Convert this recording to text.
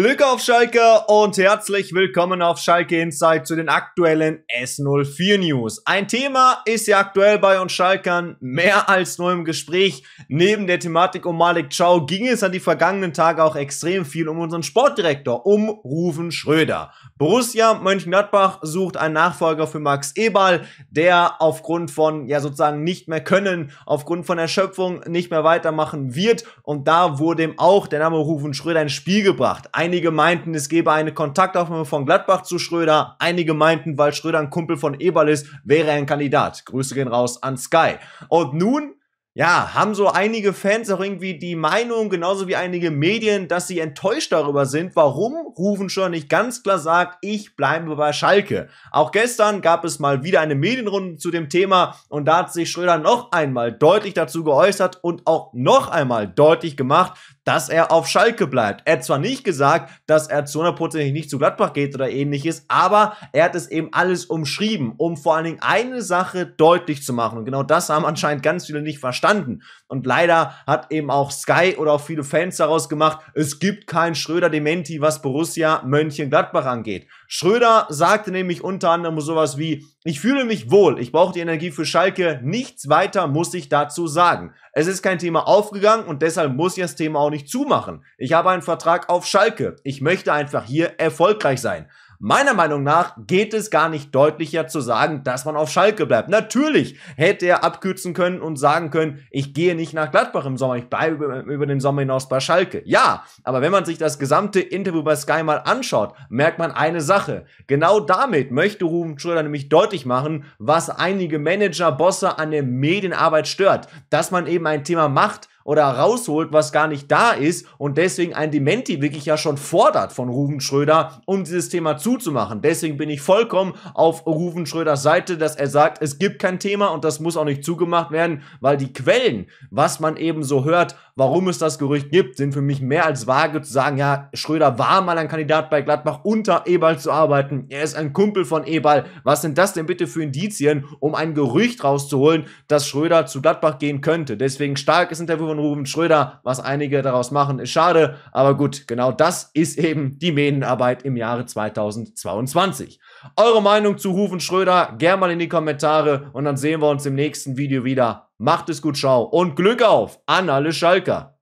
Glück auf Schalke und herzlich willkommen auf Schalke Insight zu den aktuellen S04 News. Ein Thema ist ja aktuell bei uns Schalkern mehr als nur im Gespräch. Neben der Thematik um Malik Chow ging es an die vergangenen Tage auch extrem viel um unseren Sportdirektor, um Rufen Schröder. Borussia Mönchengladbach sucht einen Nachfolger für Max Eberl, der aufgrund von, ja sozusagen nicht mehr können, aufgrund von Erschöpfung nicht mehr weitermachen wird und da wurde ihm auch der Name Rufen Schröder ins Spiel gebracht Einige meinten, es gebe eine Kontaktaufnahme von Gladbach zu Schröder. Einige meinten, weil Schröder ein Kumpel von Eberl ist, wäre er ein Kandidat. Grüße gehen raus an Sky. Und nun ja, haben so einige Fans auch irgendwie die Meinung, genauso wie einige Medien, dass sie enttäuscht darüber sind, warum Rufen schon nicht ganz klar sagt, ich bleibe bei Schalke. Auch gestern gab es mal wieder eine Medienrunde zu dem Thema und da hat sich Schröder noch einmal deutlich dazu geäußert und auch noch einmal deutlich gemacht, dass er auf Schalke bleibt. Er hat zwar nicht gesagt, dass er zu 100% nicht zu Gladbach geht oder ähnliches, aber er hat es eben alles umschrieben, um vor allen Dingen eine Sache deutlich zu machen. Und genau das haben anscheinend ganz viele nicht verstanden verstanden. Und leider hat eben auch Sky oder auch viele Fans daraus gemacht, es gibt kein Schröder-Dementi, was Borussia Mönchengladbach angeht. Schröder sagte nämlich unter anderem sowas wie, ich fühle mich wohl, ich brauche die Energie für Schalke, nichts weiter muss ich dazu sagen. Es ist kein Thema aufgegangen und deshalb muss ich das Thema auch nicht zumachen. Ich habe einen Vertrag auf Schalke, ich möchte einfach hier erfolgreich sein. Meiner Meinung nach geht es gar nicht deutlicher zu sagen, dass man auf Schalke bleibt. Natürlich hätte er abkürzen können und sagen können, ich gehe nicht nach Gladbach im Sommer, ich bleibe über den Sommer hinaus bei Schalke. Ja, aber wenn man sich das gesamte Interview bei Sky mal anschaut, merkt man eine Sache. Genau damit möchte Ruben Schröder nämlich deutlich machen, was einige Manager, Bosse an der Medienarbeit stört, dass man eben ein Thema macht, oder rausholt, was gar nicht da ist und deswegen ein Dementi wirklich ja schon fordert von Ruven Schröder, um dieses Thema zuzumachen. Deswegen bin ich vollkommen auf Ruven Schröders Seite, dass er sagt, es gibt kein Thema und das muss auch nicht zugemacht werden, weil die Quellen, was man eben so hört, warum es das Gerücht gibt, sind für mich mehr als vage zu sagen, ja, Schröder war mal ein Kandidat bei Gladbach unter Eberl zu arbeiten. Er ist ein Kumpel von Eberl. Was sind das denn bitte für Indizien, um ein Gerücht rauszuholen, dass Schröder zu Gladbach gehen könnte? Deswegen starkes Interview von Ruben Schröder. Was einige daraus machen, ist schade. Aber gut, genau das ist eben die Mähnenarbeit im Jahre 2022. Eure Meinung zu Ruben Schröder gerne mal in die Kommentare und dann sehen wir uns im nächsten Video wieder. Macht es gut, ciao und Glück auf an alle Schalker.